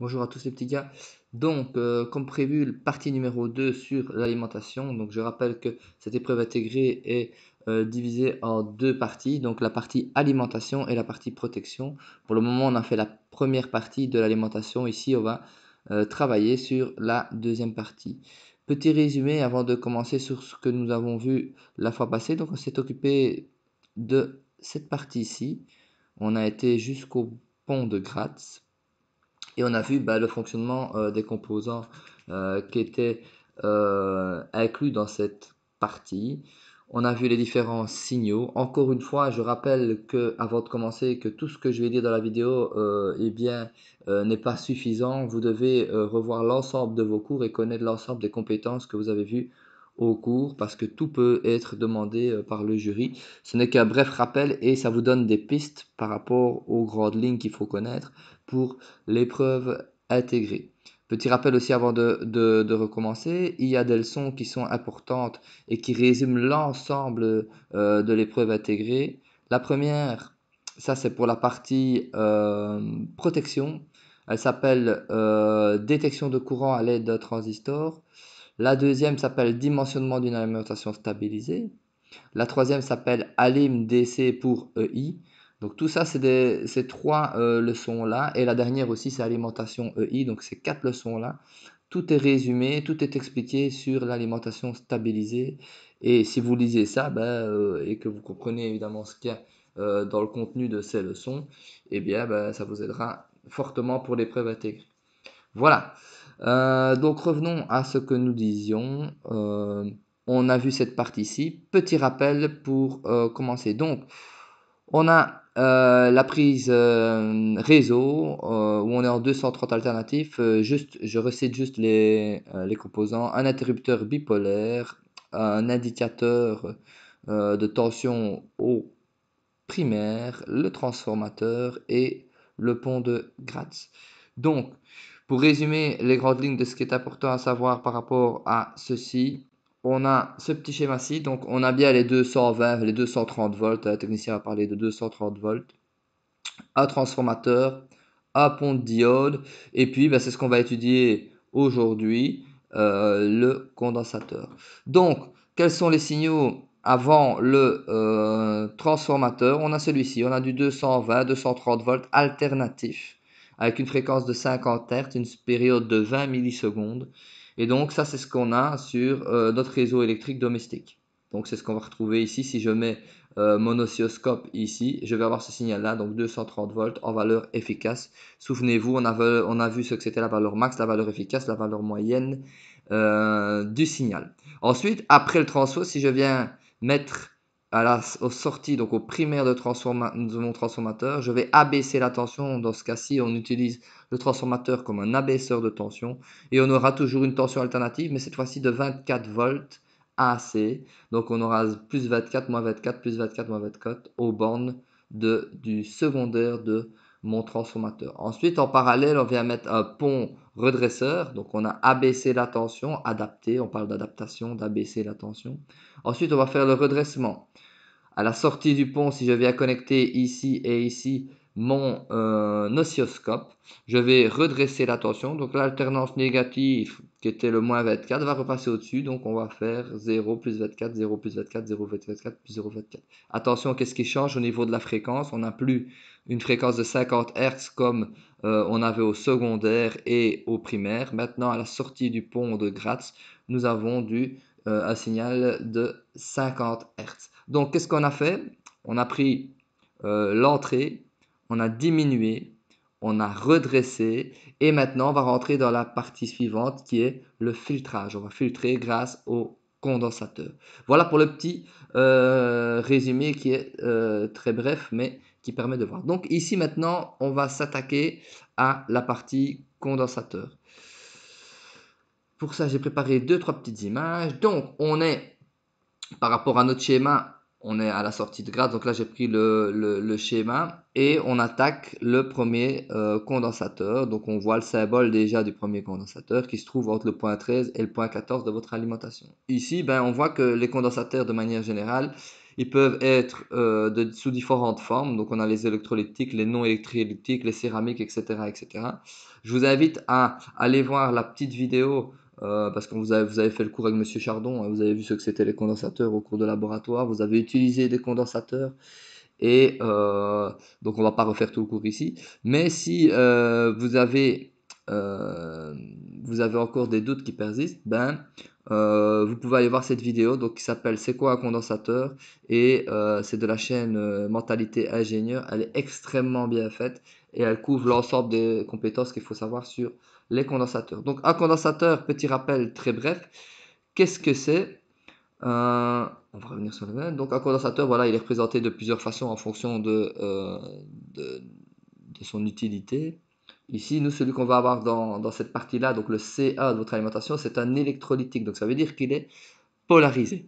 Bonjour à tous les petits gars. Donc, euh, comme prévu, partie numéro 2 sur l'alimentation. Donc, je rappelle que cette épreuve intégrée est euh, divisée en deux parties. Donc, la partie alimentation et la partie protection. Pour le moment, on a fait la première partie de l'alimentation. Ici, on va euh, travailler sur la deuxième partie. Petit résumé avant de commencer sur ce que nous avons vu la fois passée. Donc, on s'est occupé de cette partie ici. On a été jusqu'au pont de Graz et on a vu bah, le fonctionnement euh, des composants euh, qui étaient euh, inclus dans cette partie. On a vu les différents signaux. Encore une fois, je rappelle que avant de commencer, que tout ce que je vais dire dans la vidéo eh bien, n'est pas suffisant. Vous devez revoir l'ensemble de vos cours et connaître l'ensemble des compétences que vous avez vues au cours parce que tout peut être demandé euh, par le jury. Ce n'est qu'un bref rappel et ça vous donne des pistes par rapport aux grandes lignes qu'il faut connaître pour l'épreuve intégrée. Petit rappel aussi avant de, recommencer, il y a des leçons qui sont importantes et qui résument l'ensemble euh, de l'épreuve intégrée. La première, ça c'est pour la partie euh, protection. Elle s'appelle détection de courant à l'aide d'un transistor. La deuxième s'appelle dimensionnement d'une alimentation stabilisée. La troisième s'appelle ALIM-DC pour EI. Donc tout ça, c'est ces trois euh, leçons-là. Et la dernière aussi, c'est alimentation EI. Donc ces quatre leçons-là. Tout est résumé, tout est expliqué sur l'alimentation stabilisée. Et si vous lisez ça ben, euh, et que vous comprenez évidemment ce qu'il y a euh, dans le contenu de ces leçons, eh bien, ben, ça vous aidera fortement pour les preuves intégrées. Voilà. Euh, donc revenons à ce que nous disions. Euh, on a vu cette partie-ci. Petit rappel pour euh, commencer. Donc, on a la prise réseau où on est en 230 alternatifs. je recite juste les, les composants. Un interrupteur bipolaire, un indicateur de tension au primaire, le transformateur et le pont de Gratz. Donc, pour résumer les grandes lignes de ce qui est important à savoir par rapport à ceci, on a ce petit schéma-ci, donc on a bien les 220, les 230 volts, Le technicien a parlé de 230 volts, un transformateur, un pont de diode, et puis ben, c'est ce qu'on va étudier aujourd'hui, euh, le condensateur. Donc, quels sont les signaux avant le euh, transformateur On a celui-ci, on a du 220, 230 volts alternatifs avec une fréquence de 50 Hz, une période de 20 millisecondes. Et donc ça, c'est ce qu'on a sur euh, notre réseau électrique domestique. Donc c'est ce qu'on va retrouver ici. Si je mets euh, mon oscilloscope ici, je vais avoir ce signal-là, donc 230 volts en valeur efficace. Souvenez-vous, on, a vu ce que c'était la valeur max, la valeur efficace, la valeur moyenne euh, du signal. Ensuite, après le transfert, si je viens mettre aux sorties, donc au primaire de, mon transformateur, je vais abaisser la tension. Dans ce cas-ci, on utilise le transformateur comme un abaisseur de tension. Et on aura toujours une tension alternative, mais cette fois-ci de 24 volts AC. Donc on aura plus 24, moins 24, plus 24, moins 24 aux bornes de, du secondaire de mon transformateur. Ensuite, en parallèle, on vient mettre un pont redresseur. Donc on a abaissé la tension, adapté, on parle d'adaptation, d'abaisser la tension. Ensuite, on va faire le redressement. À la sortie du pont, si je viens connecter ici et ici, mon euh, oscilloscope je vais redresser la tension. Donc l'alternance négative qui était le moins 24 va repasser au-dessus. Donc on va faire 0 plus 24, 0 plus 24, 0 plus 24 plus 0 24. Attention, qu'est-ce qui change au niveau de la fréquence On n'a plus une fréquence de 50 Hz comme euh, on avait au secondaire et au primaire. Maintenant, à la sortie du pont de Graz, nous avons euh, un signal de 50 Hz. Donc qu'est-ce qu'on a fait On a pris l'entrée on a diminué, on a redressé et maintenant on va rentrer dans la partie suivante qui est le filtrage. On va filtrer grâce au condensateur. Voilà pour le petit euh, résumé qui est euh, très bref mais qui permet de voir. Donc ici maintenant on va s'attaquer à la partie condensateur. Pour ça j'ai préparé deux trois petites images. Donc on est par rapport à notre schéma on est à la sortie de grade, donc là j'ai pris le, schéma et on attaque le premier euh, condensateur. Donc on voit le symbole déjà du premier condensateur qui se trouve entre le point 13 et le point 14 de votre alimentation. Ici, ben, on voit que les condensateurs de manière générale, ils peuvent être euh, de, sous différentes formes. Donc on a les électrolytiques, les non électrolytiques, les céramiques, etc., etc. Je vous invite à aller voir la petite vidéo euh, parce que vous avez, fait le cours avec Monsieur Chardon, hein, vous avez vu ce que c'était les condensateurs au cours de laboratoire, vous avez utilisé des condensateurs, et euh, donc on ne va pas refaire tout le cours ici. Mais si euh, vous, avez, vous avez encore des doutes qui persistent, ben, vous pouvez aller voir cette vidéo donc, qui s'appelle C'est quoi un condensateur Et c'est de la chaîne Mentalité Ingénieur, elle est extrêmement bien faite et elle couvre l'ensemble des compétences qu'il faut savoir sur les condensateurs. Donc un condensateur, petit rappel très bref, qu'est-ce que c'est euh, On va revenir sur le même. Donc un condensateur, voilà, il est représenté de plusieurs façons en fonction de, euh, son utilité. Ici, nous, celui qu'on va avoir dans, cette partie-là, donc le CA de votre alimentation, c'est un électrolytique. Donc ça veut dire qu'il est polarisé.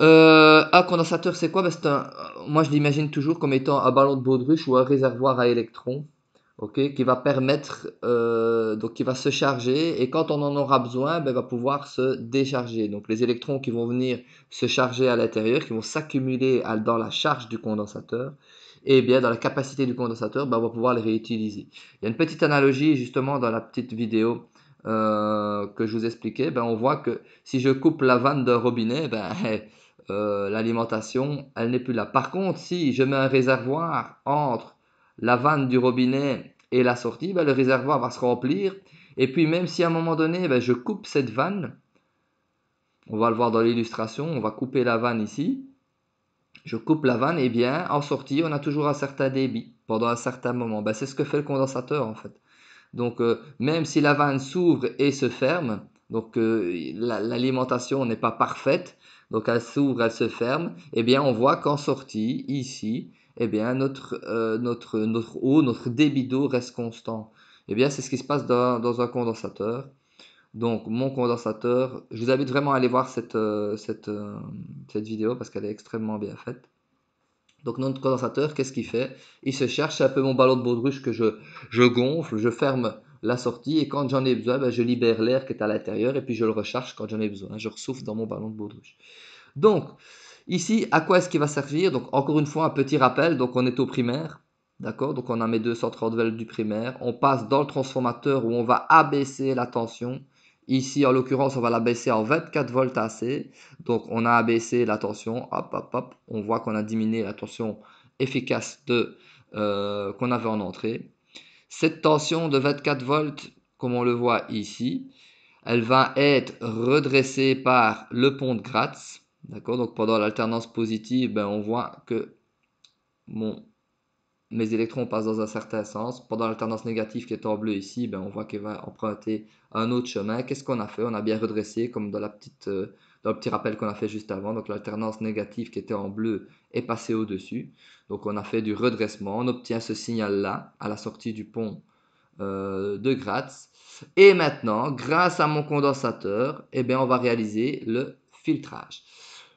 Euh, un condensateur, c'est quoi ben, Moi, je l'imagine toujours comme étant un ballon de baudruche ou un réservoir à électrons qui va permettre, euh, donc qui va se charger, et quand on en aura besoin, ben, va pouvoir se décharger. Donc les électrons qui vont venir se charger à l'intérieur, qui vont s'accumuler dans la charge du condensateur, et eh bien dans la capacité du condensateur, ben, on va pouvoir les réutiliser. Il y a une petite analogie justement dans la petite vidéo euh, que je vous expliquais, ben, on voit que si je coupe la vanne d'un robinet, ben, euh, l'alimentation, elle n'est plus là. Par contre, si je mets un réservoir entre la vanne du robinet et la sortie, bah, le réservoir va se remplir. Et puis même si à un moment donné, bah, je coupe cette vanne, on va le voir dans l'illustration, on va couper la vanne ici. Je coupe la vanne, et bien en sortie, on a toujours un certain débit pendant un certain moment. Bah, c'est ce que fait le condensateur en fait. Donc euh, même si la vanne s'ouvre et se ferme, donc euh, l'alimentation n'est pas parfaite, donc elle s'ouvre, elle se ferme, et bien on voit qu'en sortie, ici, et eh bien, notre, euh, notre, notre eau, notre débit d'eau reste constant. et eh bien, c'est ce qui se passe dans, un condensateur. Donc, mon condensateur, je vous invite vraiment à aller voir cette, euh, euh, cette, vidéo parce qu'elle est extrêmement bien faite. Donc, notre condensateur, qu'est-ce qu'il fait Il se cherche, un peu mon ballon de baudruche que je, je gonfle, je ferme la sortie et quand j'en ai besoin, ben, je libère l'air qui est à l'intérieur et puis je le recharge quand j'en ai besoin. Je ressouffle dans mon ballon de baudruche. Donc, Ici, à quoi est-ce qu'il va servir Donc, encore une fois, un petit rappel. Donc, on est au primaire. D'accord Donc, on a mes 230 volts du primaire. On passe dans le transformateur où on va abaisser la tension. Ici, en l'occurrence, on va l'abaisser en 24 volts AC. Donc, on a abaissé la tension. Hop, hop, hop. On voit qu'on a diminué la tension efficace euh, qu'on avait en entrée. Cette tension de 24 volts, comme on le voit ici, elle va être redressée par le pont de Gratz. D'accord Donc pendant l'alternance positive, ben, on voit que mes électrons passent dans un certain sens. Pendant l'alternance négative qui est en bleu ici, ben, on voit qu'elle va emprunter un autre chemin. Qu'est-ce qu'on a fait On a bien redressé, comme euh, dans, le petit rappel qu'on a fait juste avant. Donc l'alternance négative qui était en bleu est passée au-dessus. Donc on a fait du redressement. On obtient ce signal-là à la sortie du pont euh, de Gratz. Et maintenant, grâce à mon condensateur, eh ben, on va réaliser le filtrage.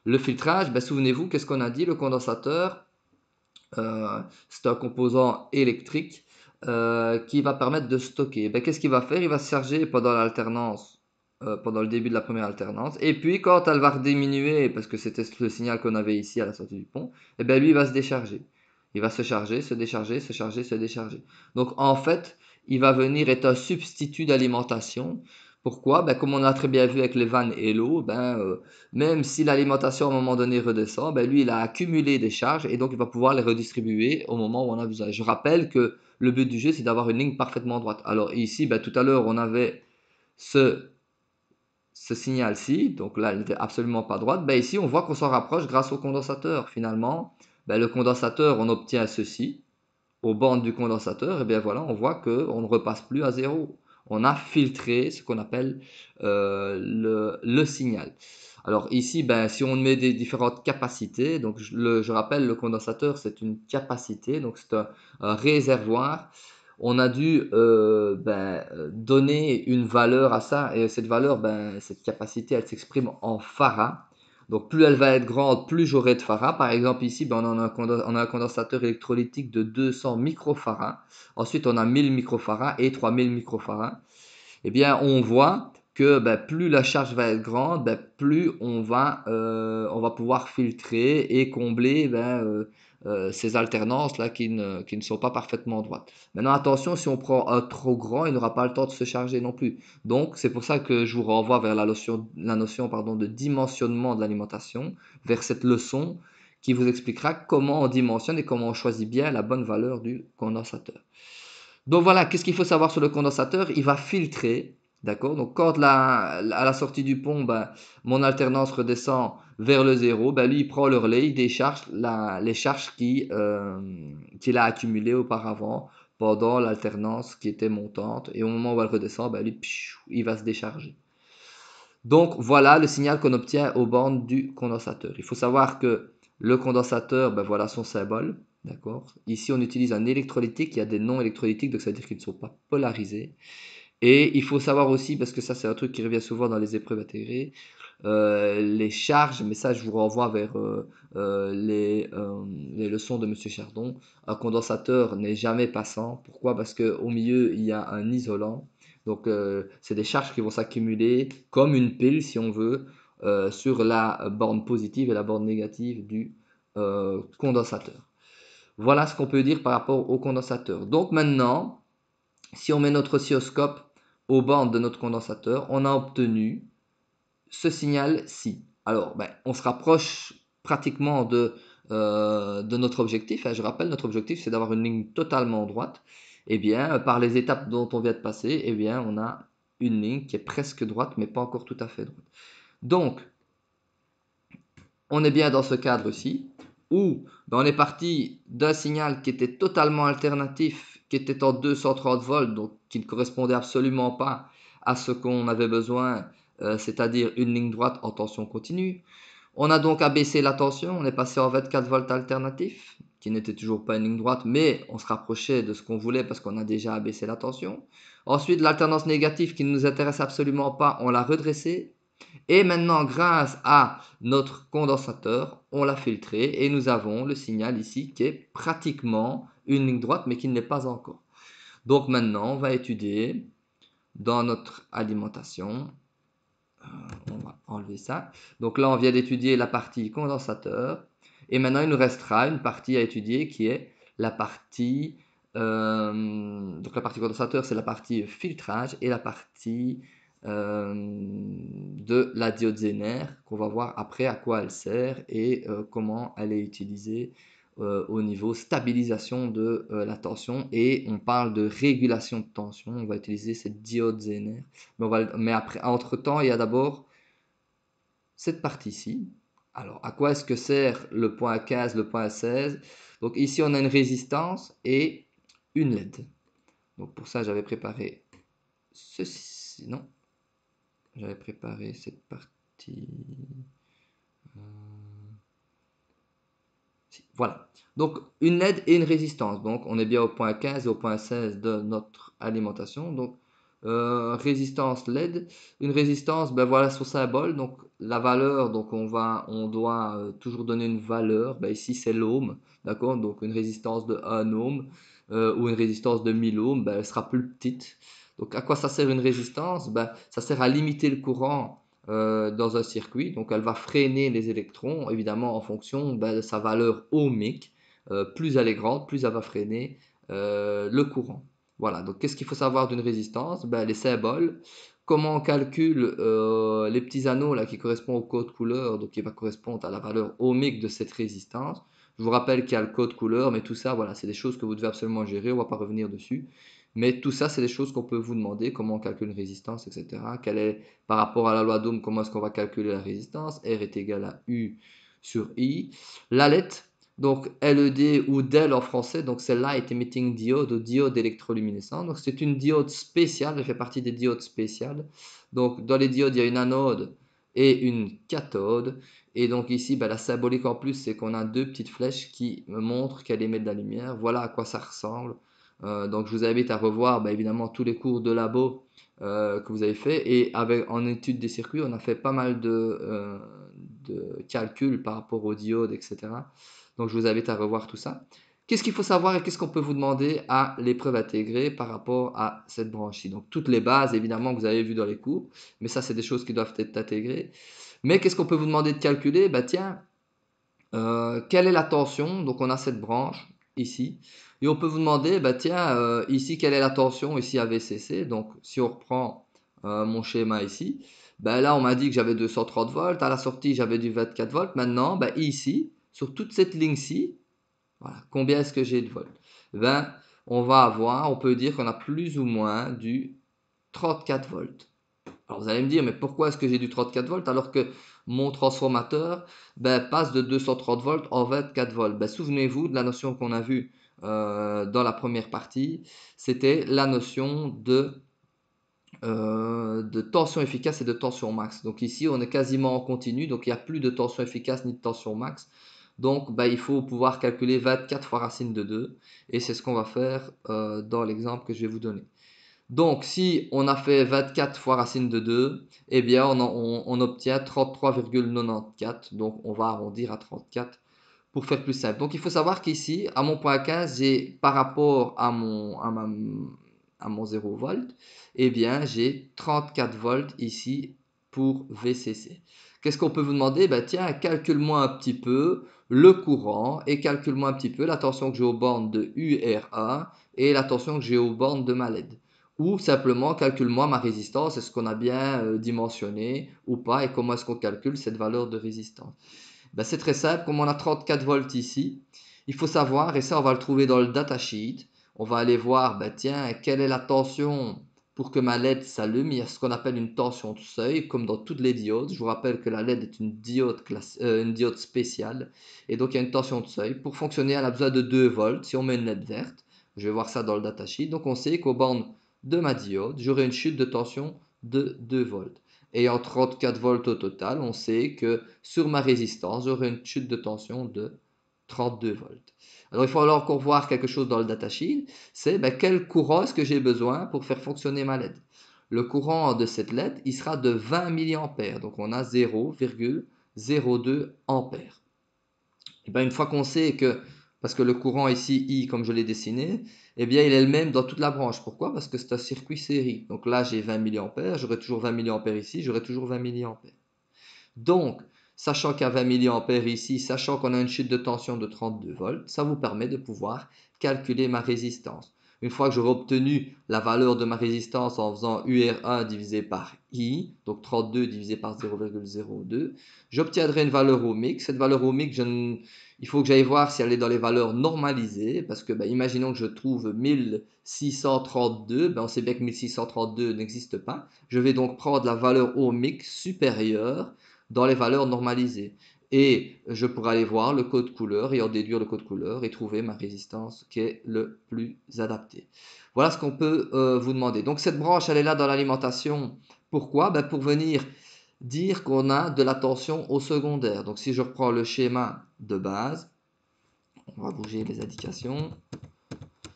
Le filtrage, ben, souvenez-vous, qu'est-ce qu'on a dit Le condensateur, euh, c'est un composant électrique euh, qui va permettre de stocker. Ben, qu'est-ce qu'il va faire Il va se charger pendant l'alternance, euh, pendant le début de la première alternance. Et puis, quand elle va rediminuer, parce que c'était le signal qu'on avait ici à la sortie du pont, et eh ben, lui, il va se décharger. Il va se charger, se décharger, se charger, se décharger. Donc, en fait, il va venir être un substitut d'alimentation pourquoi ben, Comme on a très bien vu avec les vannes et l'eau, ben, euh, même si l'alimentation à un moment donné redescend, ben, lui, il a accumulé des charges et donc il va pouvoir les redistribuer au moment où on a besoin. Je rappelle que le but du jeu, c'est d'avoir une ligne parfaitement droite. Alors ici, tout à l'heure, on avait ce, signal-ci, donc là, elle n'était absolument pas droite. ici, on voit qu'on s'en rapproche grâce au condensateur, finalement. le condensateur, on obtient ceci. Aux bandes du condensateur, et eh bien voilà, on voit qu'on ne repasse plus à zéro on a filtré ce qu'on appelle euh, le, signal. Alors ici, ben, si on met des différentes capacités, donc je, rappelle, le condensateur, c'est une capacité, donc c'est un, réservoir. On a dû euh, ben, donner une valeur à ça, et cette valeur, ben, cette capacité, elle s'exprime en farad. Donc plus elle va être grande, plus j'aurai de Farad. Par exemple ici, ben, on, a un condensateur électrolytique de 200 microfarads. Ensuite, on a 1000 microfarads et 3000 microfarads. Eh bien, on voit que ben, plus la charge va être grande, ben, plus on va, euh, on va pouvoir filtrer et combler euh, euh, ces alternances-là qui ne, sont pas parfaitement droites. Maintenant, attention, si on prend un trop grand, il n'aura pas le temps de se charger non plus. Donc, c'est pour ça que je vous renvoie vers la notion, de dimensionnement de l'alimentation, vers cette leçon qui vous expliquera comment on dimensionne et comment on choisit bien la bonne valeur du condensateur. Donc voilà, qu'est-ce qu'il faut savoir sur le condensateur Il va filtrer, d'accord Donc quand à la sortie du pont, ben, mon alternance redescend, vers le zéro, ben, lui, il prend le relais, il décharge les charges euh, qu'il a accumulées auparavant pendant l'alternance qui était montante. Et au moment où elle redescend, ben, lui, il va se décharger. Donc voilà le signal qu'on obtient aux bornes du condensateur. Il faut savoir que le condensateur, ben voilà son symbole. D'accord Ici, on utilise un électrolytique, il y a des noms électrolytiques, donc ça veut dire qu'ils ne sont pas polarisés. Et il faut savoir aussi, parce que ça c'est un truc qui revient souvent dans les épreuves intégrées, euh, les charges, mais ça je vous renvoie vers euh, euh, les, leçons de Monsieur Chardon. Un condensateur n'est jamais passant. Pourquoi Parce qu'au milieu il y a un isolant. Donc c'est des charges qui vont s'accumuler comme une pile si on veut sur la borne positive et la borne négative du condensateur. Voilà ce qu'on peut dire par rapport au condensateur. Donc maintenant, si on met notre oscilloscope aux bornes de notre condensateur, on a obtenu ce signal-ci. Alors, ben, on se rapproche pratiquement de, euh, de notre objectif. Hein. Je rappelle, notre objectif, c'est d'avoir une ligne totalement droite. Et eh bien, euh, par les étapes dont on vient de passer, eh bien, on a une ligne qui est presque droite, mais pas encore tout à fait droite. Donc, on est bien dans ce cadre-ci, où dans on est parti d'un signal qui était totalement alternatif, qui était en 230 volts, donc qui ne correspondait absolument pas à ce qu'on avait besoin euh, c'est-à-dire une ligne droite en tension continue. On a donc abaissé la tension, on est passé en 24 volts alternatifs, qui n'était toujours pas une ligne droite, mais on se rapprochait de ce qu'on voulait parce qu'on a déjà abaissé la tension. Ensuite, l'alternance négative qui ne nous intéresse absolument pas, on l'a redressée. Et maintenant, grâce à notre condensateur, on l'a filtré et nous avons le signal ici qui est pratiquement une ligne droite, mais qui ne l'est pas encore. Donc maintenant, on va étudier dans notre alimentation euh, on va enlever ça. Donc là, on vient d'étudier la partie condensateur. Et maintenant, il nous restera une partie à étudier qui est la partie... Euh, donc la partie condensateur, c'est la partie filtrage et la partie euh, de la diode Zener qu'on va voir après à quoi elle sert et comment elle est utilisée euh, au niveau stabilisation de euh, la tension et on parle de régulation de tension. On va utiliser cette diode Zener. Mais, après, entre-temps, il y a d'abord cette partie-ci. Alors, à quoi est-ce que sert le point 15, le point 16 Donc ici, on a une résistance et une LED. Donc pour ça, j'avais préparé ceci. Non, j'avais préparé cette partie. Voilà. Donc, une aide et une résistance. Donc, on est bien au point 15 et au point 16 de notre alimentation. Donc, euh, résistance, LED, Une résistance, ben voilà son symbole. Donc, la valeur, donc on, va, on doit euh, toujours donner une valeur. Ben, ici, c'est l'ohm. D'accord Donc, une résistance de 1 ohm euh, ou une résistance de 1000 ohms, ben, elle sera plus petite. Donc, à quoi ça sert une résistance ben, Ça sert à limiter le courant euh, dans un circuit. Donc elle va freiner les électrons, évidemment en fonction de sa valeur ohmique. Euh, plus elle est grande, plus elle va freiner euh, le courant. Voilà, donc qu'est-ce qu'il faut savoir d'une résistance ben, Les symboles, comment on calcule les petits anneaux là, qui correspondent au code couleur, donc qui va correspondre à la valeur ohmique de cette résistance. Je vous rappelle qu'il y a le code couleur, mais tout ça, voilà, c'est des choses que vous devez absolument gérer, on va pas revenir dessus. Mais tout ça, c'est des choses qu'on peut vous demander, comment on calcule une résistance, etc. Quelle est, par rapport à la loi d'Ohm, comment est-ce qu'on va calculer la résistance R est égal à U sur I. L'alette, donc LED ou DEL en français, donc celle-là est emitting diode ou diode électroluminescent Donc c'est une diode spéciale, elle fait partie des diodes spéciales. Donc dans les diodes, il y a une anode et une cathode. Et donc ici, bah, la symbolique en plus, c'est qu'on a deux petites flèches qui montrent qu'elle émet de la lumière. Voilà à quoi ça ressemble. Euh, donc je vous invite à revoir bah, évidemment tous les cours de labo euh, que vous avez fait. Et avec, en étude des circuits, on a fait pas mal de, euh, calculs par rapport aux diodes, etc. Donc je vous invite à revoir tout ça. Qu'est-ce qu'il faut savoir et qu'est-ce qu'on peut vous demander à l'épreuve intégrée par rapport à cette branche-ci Donc toutes les bases, évidemment, que vous avez vu dans les cours, mais ça, c'est des choses qui doivent être intégrées. Mais qu'est-ce qu'on peut vous demander de calculer Bah tiens, quelle est la tension Donc on a cette branche ici. Et on peut vous demander, bah tiens, euh, ici, quelle est la tension Ici, à VCC. Donc, si on reprend euh, mon schéma ici, bah là, on m'a dit que j'avais 230 volts. À la sortie, j'avais du 24 volts. Maintenant, bah, ici, sur toute cette ligne-ci, combien est-ce que j'ai de volts ben, On va avoir, on peut dire qu'on a plus ou moins du 34 volts. Alors vous allez me dire, mais pourquoi est-ce que j'ai du 34 volts alors que mon transformateur ben, passe de 230 volts en 24 volts ben, Souvenez-vous de la notion qu'on a vue euh, dans la première partie, c'était la notion euh, de, tension efficace et de tension max. Donc ici, on est quasiment en continu, donc il n'y a plus de tension efficace ni de tension max. Donc bah, il faut pouvoir calculer 24 fois racine de 2, et c'est ce qu'on va faire euh, dans l'exemple que je vais vous donner. Donc si on a fait 24 fois racine de 2, eh bien on obtient 33,94, donc on va arrondir à 34 pour faire plus simple. Donc il faut savoir qu'ici, à mon point 15, j'ai par rapport à mon, à, à mon 0 volt, eh bien j'ai 34 volts ici pour VCC. Qu'est-ce qu'on peut vous demander ben, Tiens, calcule-moi un petit peu le courant et calcule-moi un petit peu la tension que j'ai aux bornes de URA et la tension que j'ai aux bornes de ma LED. Ou simplement calcule-moi ma résistance, est-ce qu'on a bien euh, dimensionné ou pas et comment est-ce qu'on calcule cette valeur de résistance. Ben, c'est très simple, comme on a 34 volts ici, il faut savoir, et ça on va le trouver dans le datasheet, on va aller voir, ben, tiens, quelle est la tension pour que ma LED s'allume, il y a ce qu'on appelle une tension de seuil, comme dans toutes les diodes. Je vous rappelle que la LED est une diode, euh, une diode spéciale, et donc il y a une tension de seuil. Pour fonctionner, elle a besoin de 2 volts, si on met une LED verte. Je vais voir ça dans le datasheet. Donc on sait qu'au bornes de ma diode, j'aurai une chute de tension de 2 volts ayant 34 volts au total, on sait que sur ma résistance, j'aurai une chute de tension de 32 volts. Alors il faut alors qu'on voir quelque chose dans le datasheet, c'est ben, quel courant est-ce que j'ai besoin pour faire fonctionner ma LED. Le courant de cette LED, il sera de 20 mA, donc on a 0,02 ampères. Et bien une fois qu'on sait que parce que le courant ici, I, comme je l'ai dessiné, eh bien, il est le même dans toute la branche. Pourquoi Parce que c'est un circuit série. Donc là, j'ai 20 mA, j'aurai toujours 20 mA ici, j'aurai toujours 20 mA. Donc, sachant qu'à 20 mA ici, sachant qu'on a une chute de tension de 32 volts, ça vous permet de pouvoir calculer ma résistance. Une fois que j'aurai obtenu la valeur de ma résistance en faisant UR1 divisé par I, donc 32 divisé par 0,02, j'obtiendrai une valeur ohmique. Cette valeur ohmique, il faut que j'aille voir si elle est dans les valeurs normalisées, parce que ben, imaginons que je trouve 1632, ben, on sait bien que 1632 n'existe pas. Je vais donc prendre la valeur ohmique supérieure dans les valeurs normalisées et je pourrais aller voir le code couleur et en déduire le code couleur et trouver ma résistance qui est le plus adapté. Voilà ce qu'on peut euh, vous demander. Donc cette branche, elle est là dans l'alimentation. Pourquoi ben, Pour venir dire qu'on a de la tension au secondaire. Donc si je reprends le schéma de base, on va bouger les indications.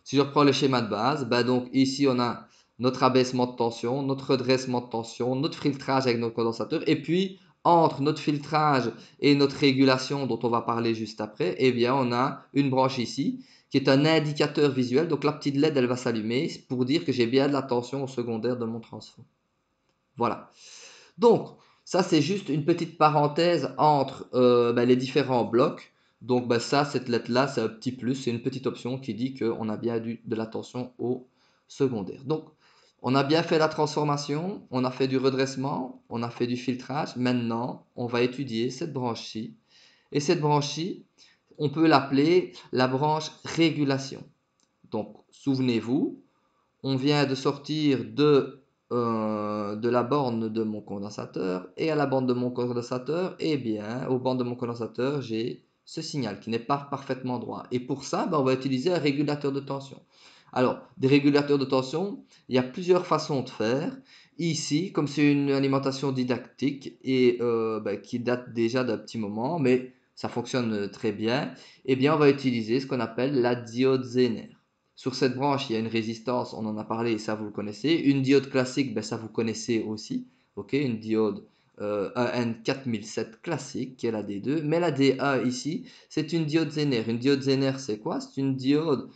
Si je reprends le schéma de base, ben, donc ici on a notre abaissement de tension, notre redressement de tension, notre filtrage avec nos condensateurs, et puis entre notre filtrage et notre régulation dont on va parler juste après, eh bien on a une branche ici qui est un indicateur visuel. Donc la petite LED, elle va s'allumer pour dire que j'ai bien de la tension au secondaire de mon transfo. Voilà. Donc ça c'est juste une petite parenthèse entre euh, ben, les différents blocs. Donc ben, ça, cette LED-là, c'est un petit plus, c'est une petite option qui dit qu'on a bien de la tension au secondaire. Donc on a bien fait la transformation, on a fait du redressement, on a fait du filtrage. Maintenant, on va étudier cette branche-ci. Et cette branche-ci, on peut l'appeler la branche régulation. Donc, souvenez-vous, on vient de sortir de, euh, la borne de mon condensateur et à la borne de mon condensateur, eh bien, au borne de mon condensateur, j'ai ce signal qui n'est pas parfaitement droit. Et pour ça, ben, on va utiliser un régulateur de tension. Alors, des régulateurs de tension, il y a plusieurs façons de faire. Ici, comme c'est une alimentation didactique et euh, ben, qui date déjà d'un petit moment, mais ça fonctionne très bien, eh bien, on va utiliser ce qu'on appelle la diode Zener. Sur cette branche, il y a une résistance, on en a parlé, ça vous le connaissez. Une diode classique, ben, ça vous connaissez aussi. une diode euh, AN4007 classique, qui est la D2. Mais la D1 ici, c'est une diode Zener. Une diode Zener, c'est quoi C'est une diode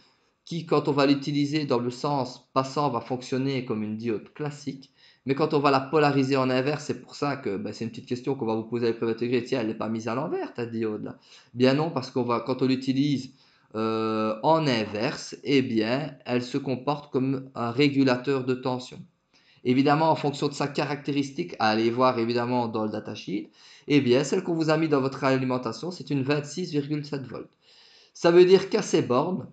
qui, quand on va l'utiliser dans le sens passant, va fonctionner comme une diode classique. Mais quand on va la polariser en inverse, c'est pour ça que ben, c'est une petite question qu'on va vous poser à l'épreuve intégrée. Tiens, elle n'est pas mise à l'envers, ta diode là. Bien non, parce qu'on va, quand on l'utilise euh, en inverse, eh bien, elle se comporte comme un régulateur de tension. Évidemment, en fonction de sa caractéristique, à aller voir évidemment dans le datasheet, eh bien, celle qu'on vous a mis dans votre alimentation, c'est une 26,7 volts. Ça veut dire qu'à ces bornes,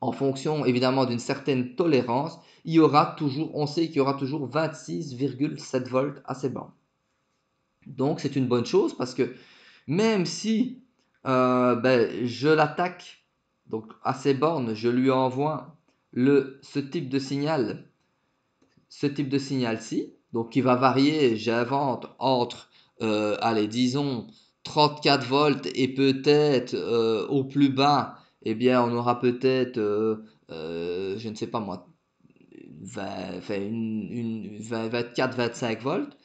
en fonction évidemment d'une certaine tolérance, il y aura toujours, on sait qu'il y aura toujours 26,7 volts à ces bornes Donc c'est une bonne chose parce que même si euh, ben, je l'attaque, donc à ces bornes, je lui envoie le, ce type de signal, ce type de signal-ci, donc qui va varier, j'invente entre, euh, allez, disons 34 volts et peut-être euh, au plus bas eh bien, on aura peut-être, euh, euh, je ne sais pas moi, une, 24-25 volts,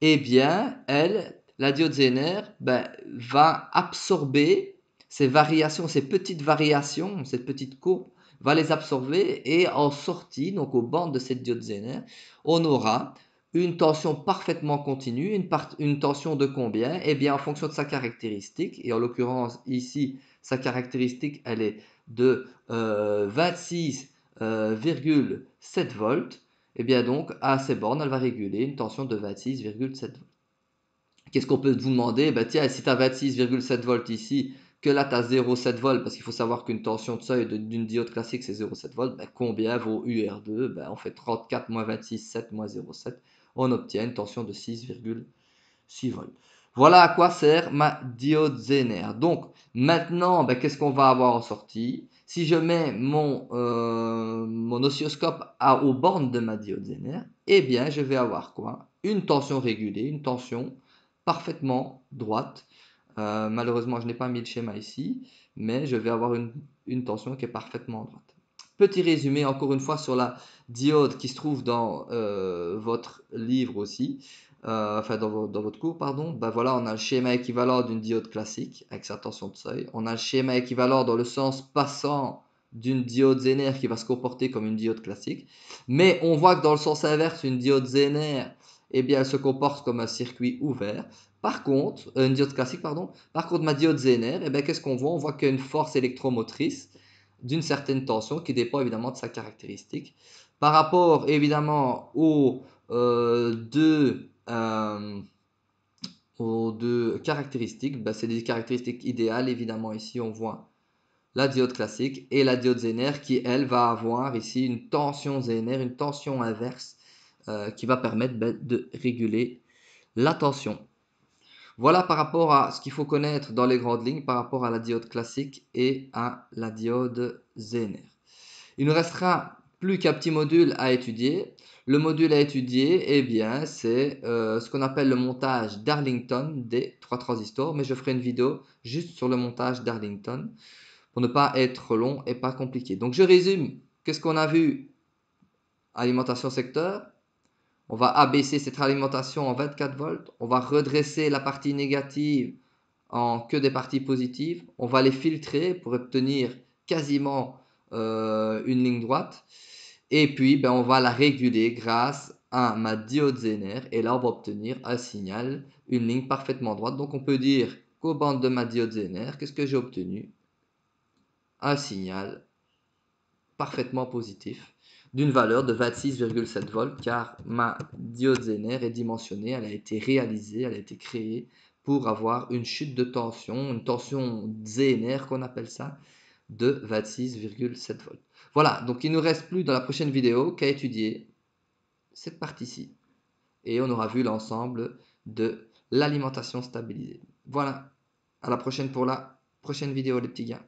et eh bien, elle, la diode Zener, ben, va absorber ces variations, ces petites variations, cette petite courbe, va les absorber et en sortie, donc au bandes de cette diode Zener, on aura une tension parfaitement continue, une, une tension de combien Eh bien, en fonction de sa caractéristique, et en l'occurrence ici, sa caractéristique, elle est de 26,7 euh, euh, volts. Et eh bien donc, à ces bornes, elle va réguler une tension de 26,7 volts. Qu'est-ce qu'on peut vous demander ben, Tiens, si tu as 26,7 volts ici, que là tu as 0,7 volts, parce qu'il faut savoir qu'une tension de seuil d'une diode classique c'est 0,7 volts, ben, combien vaut UR2 ben, On fait 34 moins 26, 7 moins 0,7, on obtient une tension de 6,6 volts. Voilà à quoi sert ma diode zénère. Donc, maintenant, ben, qu'est-ce qu'on va avoir en sortie Si je mets mon, euh, mon oscilloscope à, aux bornes de ma diode Zener, eh bien, je vais avoir quoi Une tension régulée, une tension parfaitement droite. Euh, malheureusement, je n'ai pas mis le schéma ici, mais je vais avoir une, tension qui est parfaitement droite. Petit résumé encore une fois sur la diode qui se trouve dans euh, votre livre aussi. Euh, enfin dans, votre cours, pardon, ben voilà, on a le schéma équivalent d'une diode classique avec sa tension de seuil. On a le schéma équivalent dans le sens passant d'une diode zener qui va se comporter comme une diode classique. Mais on voit que dans le sens inverse, une diode zener, eh bien, elle se comporte comme un circuit ouvert. Par contre, euh, une diode classique, pardon. Par contre, ma diode zener, et eh bien, qu'est-ce qu'on voit On voit, qu'il y a une force électromotrice d'une certaine tension qui dépend évidemment de sa caractéristique. Par rapport évidemment aux euh, deux euh, aux deux caractéristiques. Bah, c'est des caractéristiques idéales, évidemment, ici on voit la diode classique et la diode zener qui, elle, va avoir ici une tension zener, une tension inverse euh, qui va permettre bah, de réguler la tension. Voilà par rapport à ce qu'il faut connaître dans les grandes lignes par rapport à la diode classique et à la diode zener. Il nous restera plus qu'un petit module à étudier. Le module à étudier, eh bien, c'est euh, ce qu'on appelle le montage d'Arlington des trois transistors. Mais je ferai une vidéo juste sur le montage d'Arlington pour ne pas être long et pas compliqué. Donc, je résume. Qu'est-ce qu'on a vu Alimentation secteur. On va abaisser cette alimentation en 24 volts. On va redresser la partie négative en que des parties positives. On va les filtrer pour obtenir quasiment euh, une ligne droite. Et puis, ben, on va la réguler grâce à ma diode Zener. Et là, on va obtenir un signal, une ligne parfaitement droite. Donc, on peut dire qu'aux bandes de ma diode Zener, qu'est-ce que j'ai obtenu Un signal parfaitement positif d'une valeur de 26,7 volts car ma diode Zener est dimensionnée, elle a été réalisée, elle a été créée pour avoir une chute de tension, une tension Zener qu'on appelle ça, de 26,7 volts. Voilà, donc il ne nous reste plus dans la prochaine vidéo qu'à étudier cette partie-ci. Et on aura vu l'ensemble de l'alimentation stabilisée. Voilà, à la prochaine pour la prochaine vidéo les petits gars.